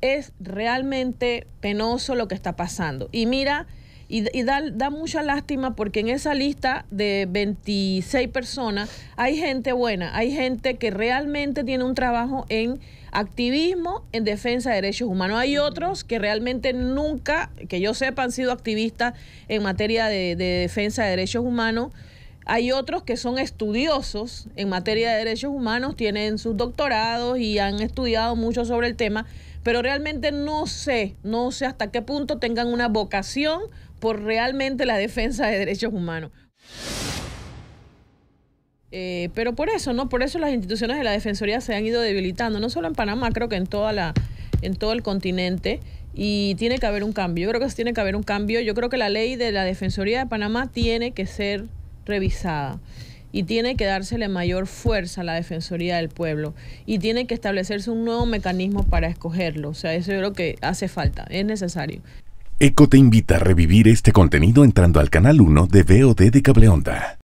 es realmente penoso lo que está pasando. Y mira, y, da, mucha lástima porque en esa lista de 26 personas hay gente buena, hay gente que realmente tiene un trabajo en activismo en defensa de derechos humanos. Hay otros que realmente nunca, que yo sepa, han sido activistas en materia de defensa de derechos humanos. Hay otros que son estudiosos en materia de derechos humanos, tienen sus doctorados y han estudiado mucho sobre el tema, pero realmente no sé, no sé hasta qué punto tengan una vocación por realmente la defensa de derechos humanos. Eh, pero por eso, ¿no? Por eso las instituciones de la Defensoría se han ido debilitando, no solo en Panamá, creo que en toda la, en todo el continente. Y tiene que haber un cambio. Yo creo que tiene que haber un cambio. Yo creo que la ley de la Defensoría de Panamá tiene que ser revisada y tiene que dársele mayor fuerza a la Defensoría del Pueblo y tiene que establecerse un nuevo mecanismo para escogerlo. O sea, eso es lo que hace falta, es necesario. ECO te invita a revivir este contenido entrando al canal 1 de VOD de Cableonda.